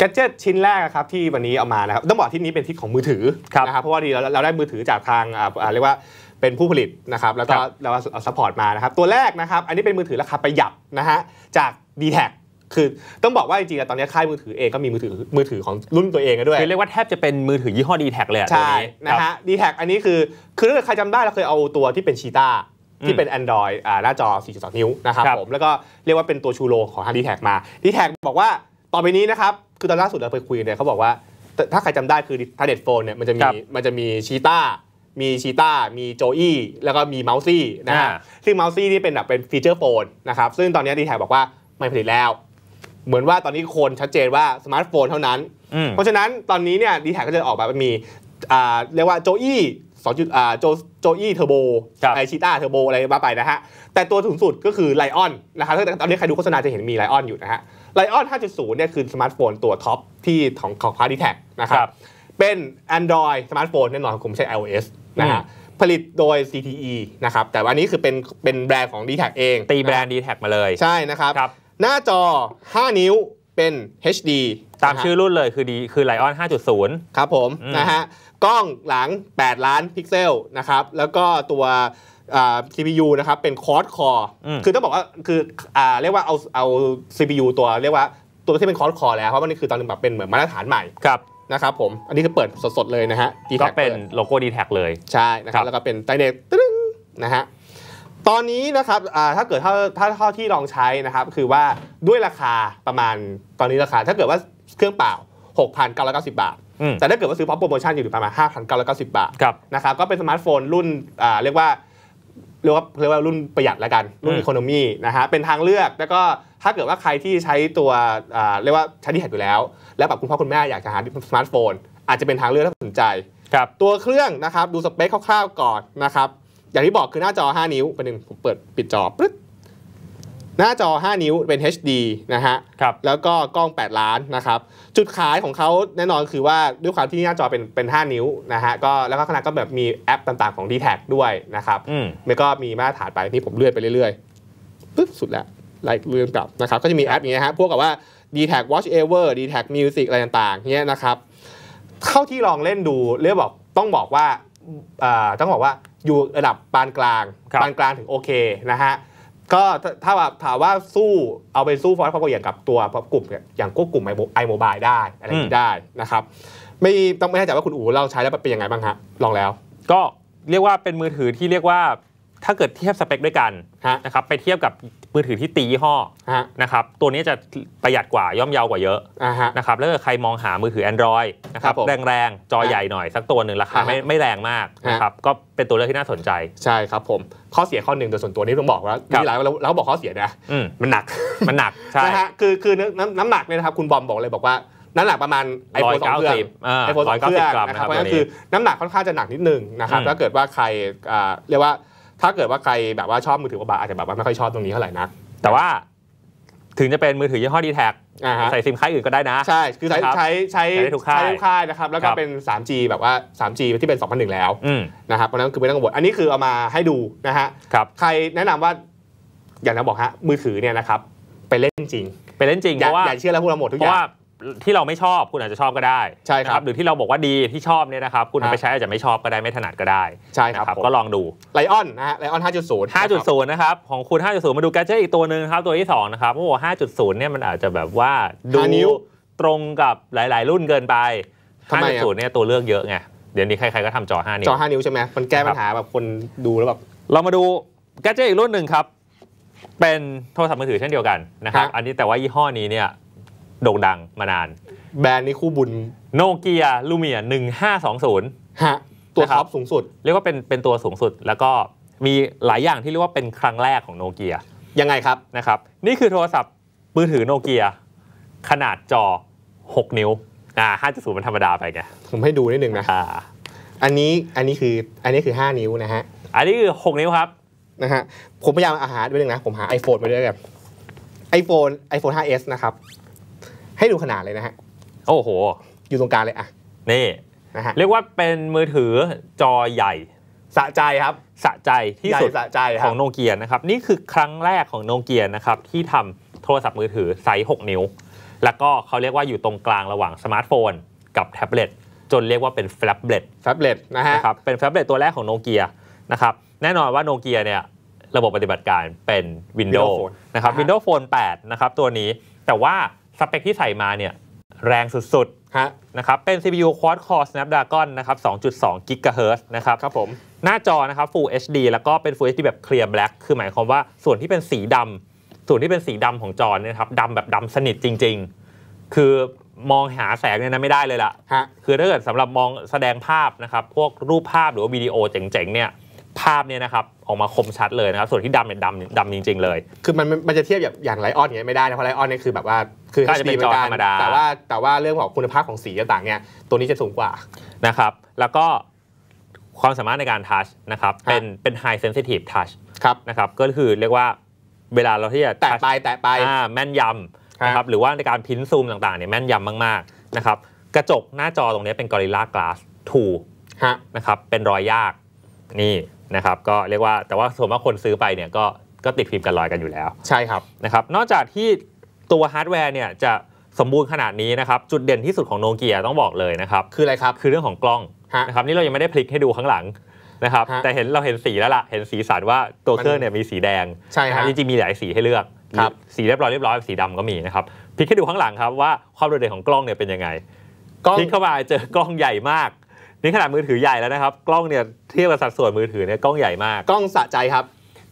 แกจ็ตชิ้นแรกครับที่วันนี้เอามานะครับต้องบอกที่นี้เป็นทิศของมือถือนะครับ เพราะว่าดีเราได้มือถือจากทางเรียกว่าเป็นผู้ผลิตนะครับแล้วก็เราเอาซัพพอร์ตมานะครับตัวแรกนะครับ อันนี้เป็นมือถือราคาประหยัดนะฮะจาก d t แทคือต้องบอกว่าจริงๆตอนนี้ค่ายมือถือเองก็มีมือถือมือถือของรุ่นตัวเองด้วยคือเรียกว่าแทบจะเป็นมือถือยี่ห้อ d t แทเลยใช่นะฮะดีแทอันนี้คือคือถ้าใครจำได้เราเคยเอาตัวที่เป็นชีตาที่เป็น Android อ่าหน้าจอ 4.2 นิ้วนะครับผมแล้วก็เรียกว่าเป็นตัวชูโรของทาง d t แทมา d t แทบอกว่าต่อไปนี้นะครับคือตอนล่าสุดเราไปคุยเนี่ยเขาบอกว่า ถ้าใครจำได้คือทาเด็ดโฟนเนี่ย มันจะมีมันจะมีชีต้ามีชีต้ามีโจอี้แล้วก็มีเมาส์ซี่นะซึ่งเมาส์ซี่นี่เป็นแบบ เป็นฟีเจอร์โฟนนะครับ ซึ่งตอนนี้ดีแท็บอกว่าไม่ผลิตแล้ว เหมือนว่าตอนนี้คนชัดเจนว่า สมาร์ทโฟนเท่านั้น เพราะฉะนั้นตอนนี้เนี่ยดีแท็ก็จะออกมามีเรียกว่าโจอี้สองจุดอ่าโจโจอี้เทอร์โบ ไอชิต้า เทอร์โบ อะไรมาไปนะฮะ แต่ตัวสูงสุดก็คือไลออนนะครับตอนนี้ใครดูโฆษณาจะเห็นมีไลออนอยู่นะฮะ ไลออน5.0เนี่ยคือสมาร์ทโฟนตัวท็อปที่ของของพาร์ทิแท็กนะครับ เป็น Android สมาร์ทโฟนแน่นอนไมใช้ iOS นะฮะ ผลิตโดย CTE นะครับ แต่ว่านี้คือเป็นเป็นแบรนด์ของ d t แทเอง ตีแบรนด์ d t แทมาเลย ใช่นะครับรบหน้าจอ 5 นิ้วเป็น HD ตามชื่อรุ่นเลยคือดีคือ Lion 5.0 ครับผมนะฮะกล้องหลัง 8 ล้านพิกเซลนะครับ แล้วก็ตัว CPU นะครับเป็นคอร์ดคอร์คือต้องบอกว่าคืออเรียกว่าเอาเอา CPU ตัวเรียกว่าตัวที่เป็นคอร์ดคอร์แล้วเพราะมันนี่คือตอนนึงแบบเป็นเหมือนมาตรฐานใหม่ครับนะครับผมอันนี้คือเปิดสดๆเลยนะฮะก็เป็นโลโก้ดีแท็เลยใช่นะครับแล้วก็เป็นไตเน็ตตึ้งนะฮะตอนนี้นะครับถ้าเกิดถ้าถ้าที่ลองใช้นะครับ คือว่าด้วยราคาประมาณตอนนี้ราคา ถ้าเกิดว่าเครื่องเปล่า 6,990 บาท แต่ถ้าเกิดว่าซื้อพร้อมโปรโมชั่นอยู่ประมาณ5,990บาทนะครับ ก็เป็นสมาร์ทโฟนรุ่นเรียกว่าเรียกว่าเรียกว่ารุ่นประหยัดแล้วกัน รุ่นอีโคโนมีนะฮะเป็นทางเลือก แล้วก็ถ้าเกิดว่าใครที่ใช้ตัวเรียกว่าใช้ที่แ็นอยู่แล้ว แล้วแบบคุณพ่อคุณแม่อยากจะหาสมาร์ทโฟน อาจจะเป็นทางเลือกที่สนใจ ตัวเครื่องนะครับดูสเปคคร่าวๆ ก่อนนะครับอย่างที่บอกคือหน้าจอ 5 นิ้วประเด็นผมเปิดปิดจอปึ๊บหน้าจอ 5 นิ้วเป็น HD นะฮะครับแล้วก็กล้อง 8 ล้านนะครับ จุดขายของเขาแน่นอนคือว่าด้วยความที่หน้าจอเป็นเป็น 5 นิ้วนะฮะก็แล้วก็ขนาดก็แบบมีแอปต่างๆ ของ d t แทด้วยนะครับอืมแล้วก็มีมาตรฐานไปนี่ผมเลื่อนไปเรื่อยๆปึ๊บ สุดแล้วไล่เลื่อนกลับนะครับ ก็จะมีแอปอย่างเงี้ยฮะ พวกกับว่า d t แท Watch Ever d t แท Music อะไรต่างๆเงี้ยนะครับเท่าที่ลองเล่นดูเรียกบอกต้องบอกว่าต้องบอกว่าอยู่ระดับปานกลาง ปานกลางถึงโอเคนะฮะ ก็ถ้าถามว่าสู้เอาไปสู้ฟอร์สความก็อย่างกับตัวกลุ่ม อย่างกู้กลุ่มไอโมบายได้ อะไรได้นะครับ ไม่ต้องไม่แน่ใจว่าคุณอู๋เราใช้แล้วเป็นยังไงบ้างฮะ ลองแล้ว ก็เรียกว่าเป็นมือถือที่เรียกว่าถ้าเกิดเทียบสเปคด้วยกันนะครับไปเทียบกับมือถือที่ตียี่ห้อนะครับตัวนี้จะประหยัดกว่าย่อมเยาวกว่าเยอะนะครับแล้วใครมองหามือถือ Android นะครับแรงๆ จอใหญ่หน่อยสักตัวหนึ่งราคาไม่ไม่แรงมากนะครับก็เป็นตัวเลือกที่น่าสนใจใช่ครับผม ข้อเสียข้อหนึ่งโดยส่วนตัวนี้ต้องบอกว่ามีหลายเราบอกข้อเสียนะมันหนักมันหนักใช่ฮะคือคือน้ำหนักเนี่ยนะครับคุณบอมบอกเลยบอกว่า น้ำหนักประมาณไอโฟนสองเครื่องไอโฟนสองเครื่องนะครับเพราะนันคือน้ำหนักค่อนข้างจะหนักนิดนึงนะครับถ้าเกิดว่าใครเรียกว่าถ้าเกิดว่าใครแบบว่าชอบมือถือบาอาจจะแบบว่าไม่ค่อยชอบตรงนี้เท่าไหร่นักแต่ว่าถึงจะเป็นมือถือยี่ห้อดีแท็กใส่ซิมค่ายอื่นก็ได้นะ ใช่คือใช้ใช้ใช้ทุกค่ายนะครับ แล้วก็เป็น 3G แบบว่า 3G ที่เป็น 2001 แล้วนะครับเพราะนั้นคือไม่ต้องกังวลอันนี้คือเอามาให้ดูนะฮะใครแนะนำว่าอย่างที่บอกฮะ มือถือเนี่ยนะครับไปเล่นจริงไปเล่นจริงเพราะว่าอย่าเชื่อแล้วพูดเราหมดทุกอย่างที่เราไม่ชอบคุณอาจจะชอบก็ได้ใช่ครับหรือที่เราบอกว่าดีที่ชอบเนี่ยนะครับคุณไปใช้อาจจะไม่ชอบก็ได้ ไม่ถนัดก็ได้ใช่ครับก็ลองดูไลออนนะฮะไลออน5.0 5.0นะครับของคุณ 5.0 มาดูแกจเจอีกตัวหนึ่งครับตัวที่ 2 นะครับโอ้โห5.0เนี่ยมันอาจจะแบบว่าดูตรงกับหลายๆ รุ่นเกินไป5.0เนี่ยตัวเลือกเยอะไง เดี๋ยวนี้ใครๆก็ทำจอ5นิ้วจอ5นิ้วใช่ไหมมันแก้ปัญหาแบบคนดูแล้วแบบเรามาดูแกจเจอีกรุ่นหนึ่งครับเป็นโทรศัพท์มือถือเช่นเดียวกันนะครับอันนี้แต่ว่ายี่ห้อนี้เนี่ยโด่งดังมานาน แบรนด์นี้คู่บุญโนเกียลูเมีย1520อฮะตัวท็อปสูงสุด เรียกว่าเป็นเป็นตัวสูงสุด แล้วก็มีหลายอย่างที่เรียกว่าเป็นครั้งแรกของโนเกียยังไงครับนะครับ นี่คือโทรศัพท์มือถือโนเกียขนาดจอ 6 นิ้วอ่า5.0 มันธรรมดาไปไง ผมให้ดูนิดนึงนะอ่าอันนี้อันนี้คืออันนี้คือ 5 นิ้วนะฮะอันนี้คือ 6 นิ้วครับนะฮะผมพยายามอาหารไปหนึ่งนะผมหา iPhone มาด้วยกัน iPhone iPhone 5s นะครับให้ดูขนาดเลยนะฮะ โอ้โห อยู่ตรงกลางเลยอ่ะนี่นะฮะ เรียกว่าเป็นมือถือจอใหญ่สะใจครับ สะใจที่สุดสะใจของโนเกียนะครับ นี่คือครั้งแรกของโนเกียนะครับที่ทำโทรศัพท์มือถือไซส์6นิ้ว แล้วก็เขาเรียกว่าอยู่ตรงกลางระหว่างสมาร์ทโฟน กับแท็บเล็ตจนเรียกว่าเป็นแฟลปเล็ตแฟลปเล็ตนะฮะครับ เป็นแฟลปเล็ตตัวแรกของโนเกียนะครับ แน่นอนว่าโนเกียเนี่ยระบบปฏิบัติการเป็น Windows นะครับ Windows Phone 8นะครับตัวนี้แต่ว่าสเปคที่ใส่มาเนี่ยแรงสุดๆนะครับ เป็น CPU Quad Core Snapdragon นะครับ 2.2 GHz นะครับ ครับผม หน้าจอนะครับ Full HD แล้วก็เป็น Full HD แบบ Clear Black คือหมายความว่าส่วนที่เป็นสีดำ ส่วนที่เป็นสีดำของจอเนี่ยครับดำแบบดำสนิทจริงๆ คือมองหาแสงเนี่ยนะไม่ได้เลยล่ะ คือถ้าเกิดสำหรับมองแสดงภาพนะครับ พวกรูปภาพหรือว่าวิดีโอเจ๋งๆ เนี่ยภาพเนี่ยนะครับออกมาคมชัดเลยนะครับ ส่วนที่ดำเนี่ยดำดำจริง ๆ เลย คือมันมันจะเทียบแบบอย่างไลออนเนี่ยไม่ได้นะเพราะไลออนเนี่ยคือแบบว่าคือก็จะเป็นจอธรรมดาแต่ว่า แต่ว่าเรื่องของคุณภาพของสีต่างๆ เนี่ยตัวนี้จะสูงกว่านะครับ แล้วก็ความสามารถในการทัชนะครับเป็นเป็นไฮเซนซิทีฟทัชครับนะครับก็คือเรียกว่าเวลาเราที่จะแตะไปแตะไปแม่นยำนะครับหรือว่าในการพิพนซูมต่างๆเนี่ยแม่นยำมากๆนะครับ กระจกหน้าจอตรงนี้เป็นกอริลลากลาสทูนะครับเป็นรอยยากนี่นะครับก็เรียกว่าแต่ว่าส่วนมากคนซื้อไปเนี่ยก็ก็ติดฟิล์มกันรอยกันอยู่แล้ว ใช่ครับนะครับนอกจากที่ตัวฮาร์ดแวร์เนี่ยจะสมบูรณ์ขนาดนี้นะครับ จุดเด่นที่สุดของโนเกียต้องบอกเลยนะครับคืออะไรครับคือเรื่องของกล้องนะครับนี่เรายังไม่ได้พลิกให้ดูข้างหลังนะครับ แต่เห็นเราเห็นสีแล้วล่ะเห็นสีสันว่าตัวเครื่องเนี่ยมีสีแดงใช่ครับจริงๆ มีหลายสีให้เลือกครับสีเรียบร้อยเรียบร้อยสีดำก็มีนะครับพลิกให้ดูข้างหลังครับว่าความโดดเด่นของกล้องเนี่ยเป็นยังไงพลิกเข้ามาเจอกล้องใหญ่มากนี่ขนาดมือถือใหญ่แล้วนะครับ กล้องเนี่ยเทียบกับสัดส่วนมือถือเนี่ยกล้องใหญ่มาก กล้องสะใจครับ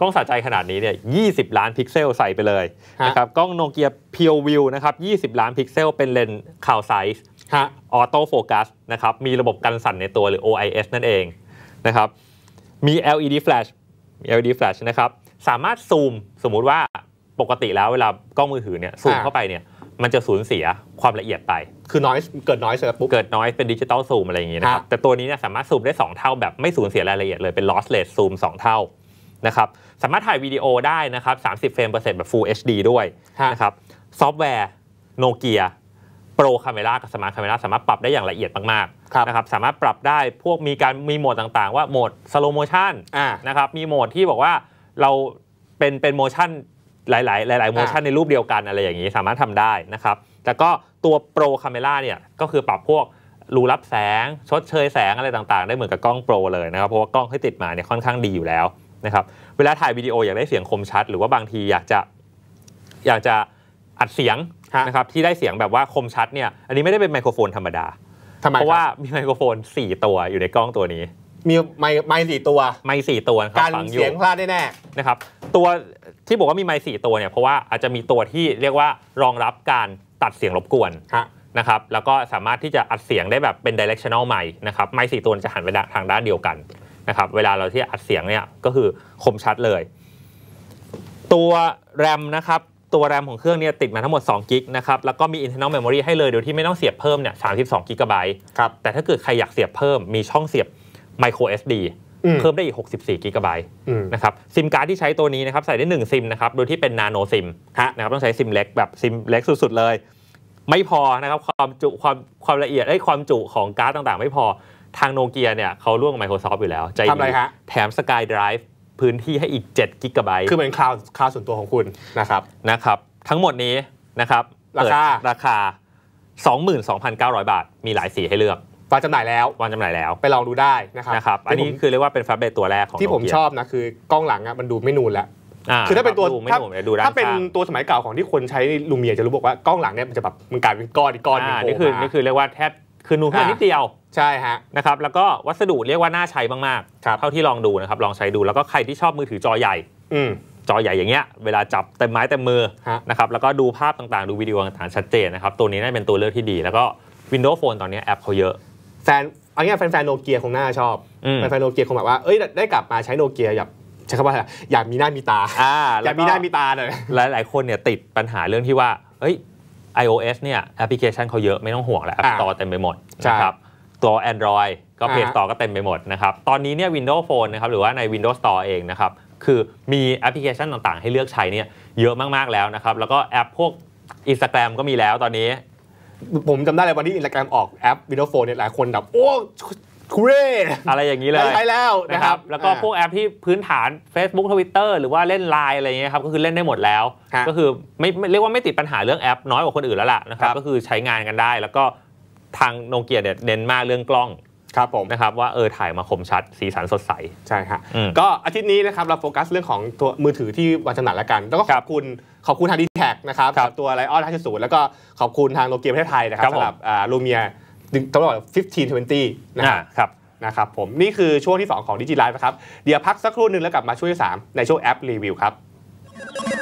กล้องสะใจขนาดนี้เนี่ยยีล้านพิกเซลใส่ไปเลยะนะครับกล้องโนเกียเพียววิวนะครับยีล้านพิกเซลเป็นเลนส์ข่าวไซส์ฮะออโต้โฟกัสนะครับมีระบบกันสั่นในตัวหรือ OIS นั่นเองนะครับมี LED flash มี LED flash นะครับสามารถซูมสมมุติว่าปกติแล้วเวลากล้องมือถือเนี่ยซูมเข้าไปเนี่ยมันจะสูญเสียความละเอียดไป คือน้อยเกิดน้อยเสร็จปุ๊บ เกิดน้อยเป็นดิจิตอลซูมอะไรอย่างงี้นะครับ แต่ตัวนี้เนี่ยสามารถซูมได้ 2 เท่าแบบไม่สูญเสียรายละเอียดเลย เป็น lossless ซูม2เท่านะครับ สามารถถ่ายวิดีโอได้นะครับ30เฟรมเปอร์เซ็นต์แบบ full HD ด้วยนะครับ ซอฟต์แวร์โนเกียโปรคาเมรากับสมาร์ทคาเมราสามารถปรับได้อย่างละเอียดมากๆนะครับ สามารถปรับได้พวกมีการมีโหมดต่าง ๆ ว่าโหมดสโลโมชันนะครับ มีโหมดที่บอกว่าเราเป็นเป็นโมชั่นหลาย ๆ หลาย ๆ โมชั่นในรูปเดียวกันอะไรอย่างนี้สามารถทำได้นะครับ แต่ก็ตัวโปรคาเมล่าเนี่ยก็คือปรับพวก รูรับแสงชดเชยแสงอะไรต่างๆ ได้เหมือนกับกล้องโปรเลยนะครับ เพราะว่ากล้องที่ติดมาเนี่ยค่อนข้างดีอยู่แล้วนะครับ เวลาถ่ายวิดีโออยากได้เสียงคมชัดหรือว่าบางทีอยากจะอยากจะอัดเสียงนะครับที่ได้เสียงแบบว่าคมชัดเนี่ยอันนี้ไม่ได้เป็นไมโครโฟนธรรมดาเพราะว่ามีไมโครโฟน 4 ตัวอยู่ในกล้องตัวนี้มีไม้สี่ตัว ไม้สี่ตัวครับการเสียงพลาดแน่แนะครับตัวที่บอกว่ามีไม้สี่ตัวเนี่ยเพราะว่าอาจจะมีตัวที่เรียกว่ารองรับการตัดเสียงรบกวนนะครับแล้วก็สามารถที่จะอัดเสียงได้แบบเป็นดิเรกชันอลไม้นะครับ ไม้สี่ตัวจะหันไปทางด้านเดียวกันนะครับเวลาเราที่อัดเสียงเนี่ยก็คือคมชัดเลย ตัวแรมนะครับตัวแรมของเครื่องเนี่ยติดมาทั้งหมด2กิกนะครับแล้วก็มี internal memory ให้เลยโดยที่ไม่ต้องเสียบเพิ่มเนี่ยสสสามิบองกิกะไบต์ครับแต่ถ้าเกิดใครอยากเสียบเพิ่ม มีช่องเสียบ m i โคร SD เพิ่มได้อีก 64กิกะไบต์นะครับซิมการ์ดที่ใช้ตัวนี้นะครับใส่ได้1ซิมนะครับ โดยที่เป็นนาโนซิมนะครับ ต้องใช้ซิมเล็กแบบซิมเล็กสุด ๆ เลย ไม่พอนะครับ ความจุความความละเอียดไอ้ความจุของการ์ดต่างๆ ไม่พอทางโนเกียเนี่ยเขาร่วมกับ Microsoft อยู่แล้วใจดะแถม Sky Drive พื้นที่ให้อีก7กิกะไบต์คือเป็นคลาวด์คลาวด์ส่วนตัวของคุณ นะครับ นะครับ ทั้งหมดนี้นะครับราคาราคา 22,900 บาท มีหลายสีให้เลือกวางจำหน่ายแล้ววางจำหน่ายแล้ว ไปลองดูได้นะครับนะรบอันนี้คือเรียกว่าเป็นแฟบเบตตัวแรกของที่ผมชอบนะคือกล้องหลังอ่ะมันดูไม่นูนแล้ว คือถ้าเป็นตัวถ้าถ้าเป็นตัวสมัยเก่าของที่คนใช้ลูเมียจะรู้บอกว่า กล้องหลังเนี่ยมันจะแบบมันกลายเป็นก้อนอีกก้อนนึงนี่คือนี่คือเรียกว่าแทบคือนูนแค่นิดเดียว ใช่ฮะ นะครับ แล้วก็วัสดุเรียกว่าน่าใช้มากๆ เท่าที่ลองดูนะครับ ลองใช้ดู แล้วก็ใครที่ชอบมือถือจอใหญ่ จอใหญ่อย่างเงี้ย เวลาจับเต็มไม้เต็มมือนะครับ แล้วก็ดูภาพต่างๆ ดูวิดีโอต่างๆชัดเจนนะครับตัวนี้น่าเป็นตัวเลือกที่ดี แล้วก็ Windows Phone ตอนนี้แอปเขาเยอะแฟนเอางี้แฟนนโนเกียคงน่าชอบ แฟนนโนเกียคงแบบว่าเอ้ยได้กลับมาใช้โนเกียแบบใช้คำว่า อยากมีหน้ามีตาอยากมีหน้ามีตาเลยหลายหลายคนเนี่ยติดปัญหาเรื่องที่ว่า เอ้ย iOS เนี่ยแอปพลิเคชันเขาเยอะไม่ต้องห่วงแล้วต่อเต็มไปหมดนะครับตัว Android ก็เพจต่อก็เต็มไปหมดนะครับตอนนี้เนี่ย Windows Phone นะครับหรือว่าใน Windows Store เองนะครับคือมีแอปพลิเคชันต่างๆ ให้เลือกใช้เนี่ยเยอะมากๆแล้วนะครับแล้วก็แอปพวก Instagram ก็มีแล้วตอนนี้ผมจำได้เลยวันที่อินสตาแกรมออกแอปวิดีโอโฟนเนี่ยหลายคนแบบโอ้คูเร่อะไรอย่างนี้เลยใช้แล้วนะครับแล้วก็พวกแอปที่พื้นฐาน Facebook Twitter หรือว่าเล่น Line อะไรเงี้ยครับก็คือเล่นได้หมดแล้ว ก็คือไม่เรียกว่าไม่ติดปัญหาเรื่องแอปน้อยกว่าคนอื่นแล้วล่ะนะครับก็คือใช้งานกันได้แล้วก็ทางโนเกียเด่นมากเรื่องกล้องครับผมนะครับว่าเออถ่ายมาคมชัดสีสันสดใสใช่ฮะก็อาทิตย์นี้นะครับ เราโฟกัสเรื่องของตัวมือถือที่วันถนัดละกันแล้วก็ขอบคุณขอบคุณทางดีแท็กนะครับตัวไลออนท้าสูตรแล้วก็ขอบคุณทางโลเกียประเทศไทยนะครับสำหรับลูเมียตลอด 1520 นะครับนะครับ ผมนี่คือช่วงที่ 2 ของดิจิไลฟ์นะครับ เดี๋ยวพักสักครู่หนึ่งแล้วกลับมาช่วงที่3ในช่วงแอปรีวิวครับ